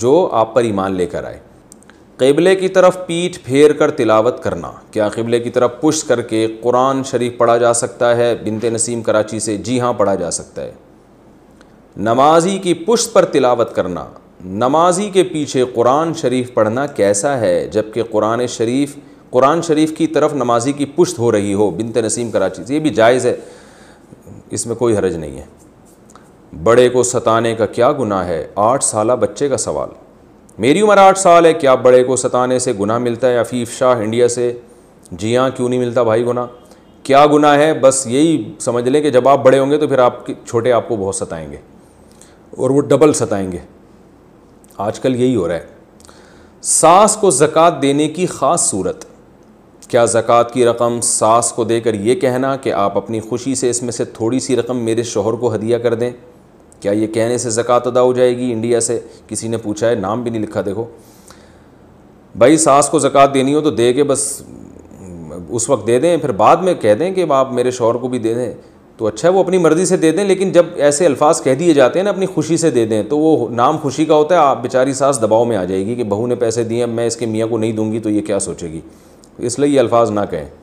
जो आप पर ईमान लेकर आए क़बले की तरफ पीठ फेर कर तिलावत करना क्या क़बले की तरफ पुश करके कुरान शरीफ पढ़ा जा सकता है बिनते नसीम कराची से जी हाँ पढ़ा जा सकता है नमाजी की पुश पर तिलावत करना नमाजी के पीछे कुरान शरीफ पढ़ना कैसा है जबकि कुरान शरीफ कुरान शरीफ की तरफ नमाजी की पुश्त हो रही हो बिनते नसीम कराची से ये भी जायज़ है इसमें कोई हरज नहीं है बड़े को सताने का क्या गुना है आठ साल बच्चे का सवाल मेरी उम्र आठ साल है क्या बड़े को सताने से गुना मिलता है अफीफ शाह इंडिया से जी हाँ क्यों नहीं मिलता भाई गुना क्या गुना है बस यही समझ लें कि जब आप बड़े होंगे तो फिर आप छोटे आपको बहुत सताएंगे और वो डबल सताएंगे आजकल यही हो रहा है सास को ज़क़़त देने की ख़ास सूरत क्या ज़क़़त की रकम सास को देकर यह कहना कि आप अपनी खुशी से इसमें से थोड़ी सी रकम मेरे शोहर को हदिया कर दें क्या ये कहने से ज़क़़त अदा हो जाएगी इंडिया से किसी ने पूछा है नाम भी नहीं लिखा देखो भाई सास को ज़क़़त देनी हो तो दे के बस उस वक्त दे दें फिर बाद में कह दें कि आप मेरे शोर को भी दे दें तो अच्छा वो अपनी मर्ज़ी से दे दें लेकिन जब ऐसे अल्फाज कह दिए जाते हैं ना अपनी खुशी से दे दें तो वो नाम खुशी का होता है आप बेचारी सास दबाव में आ जाएगी कि बहू ने पैसे दिए अब मैं इसके मियाँ को नहीं दूंगी तो ये क्या सोचेगी इसलिए ये अल्फाज ना कहें